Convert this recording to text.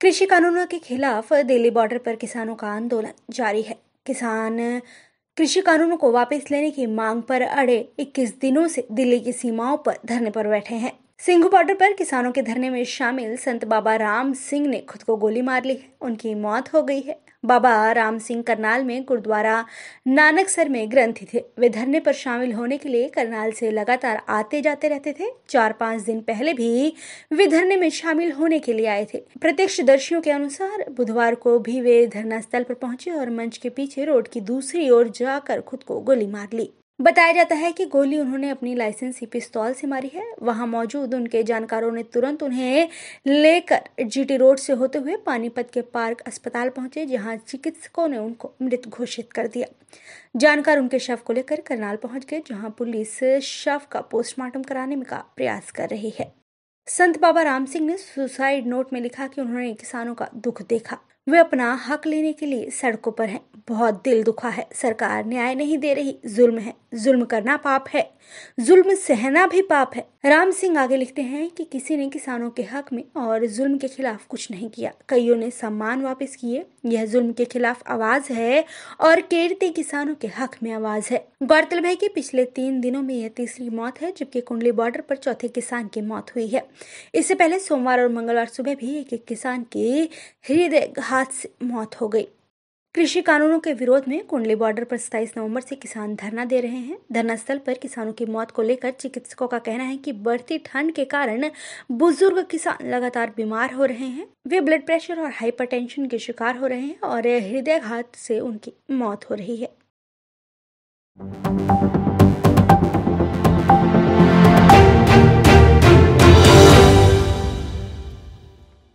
कृषि कानूनों के खिलाफ दिल्ली बॉर्डर पर किसानों का आंदोलन जारी है किसान कृषि कानूनों को वापस लेने की मांग पर अड़े 21 दिनों से दिल्ली की सीमाओं पर धरने पर बैठे हैं सिंघु बॉर्डर पर किसानों के धरने में शामिल संत बाबा राम सिंह ने खुद को गोली मार ली है उनकी मौत हो गई है बाबा राम सिंह करनाल में गुरुद्वारा नानक सर में ग्रंथी थे वे धरने पर शामिल होने के लिए करनाल से लगातार आते जाते रहते थे चार पांच दिन पहले भी वे धरने में शामिल होने के लिए आए थे प्रत्यक्ष दर्शियों के अनुसार बुधवार को भी वे धरना स्थल पर पहुंचे और मंच के पीछे रोड की दूसरी ओर जाकर खुद को गोली मार ली बताया जाता है कि गोली उन्होंने अपनी लाइसेंसी पिस्तौल से मारी है वहां मौजूद उनके जानकारों ने तुरंत उन्हें लेकर जीटी रोड से होते हुए पानीपत के पार्क अस्पताल पहुंचे जहां चिकित्सकों ने उनको मृत घोषित कर दिया जानकार उनके शव को लेकर करनाल पहुंच गए जहां पुलिस शव का पोस्टमार्टम कराने का प्रयास कर रही है संत बाबा राम सिंह ने सुसाइड नोट में लिखा कि उन्होंने किसानों का दुख देखा वे अपना हक लेने के लिए सड़कों पर हैं बहुत दिल दुखा है सरकार न्याय नहीं दे रही जुल्म है जुल्म करना पाप है जुल्म सहना भी पाप है राम सिंह आगे लिखते हैं कि किसी ने किसानों के हक में और जुल्म के खिलाफ कुछ नहीं किया कईयों ने सम्मान वापस किए यह जुल्म के खिलाफ आवाज है और केरते किसानों के हक में आवाज है गौरतलब है कि पिछले तीन दिनों में यह तीसरी मौत है जबकि कुंडली बॉर्डर पर चौथे किसान की मौत हुई है इससे पहले सोमवार और मंगलवार सुबह भी एक एक किसान के हृदय हाथ से मौत हो गई कृषि कानूनों के विरोध में कुंडली बॉर्डर पर 27 नवंबर से किसान धरना दे रहे हैं धरना स्थल पर किसानों की मौत को लेकर चिकित्सकों का कहना है कि बढ़ती ठंड के कारण बुजुर्ग किसान लगातार बीमार हो रहे हैं वे ब्लड प्रेशर और हाइपरटेंशन के शिकार हो रहे हैं और हृदयघात से उनकी मौत हो रही है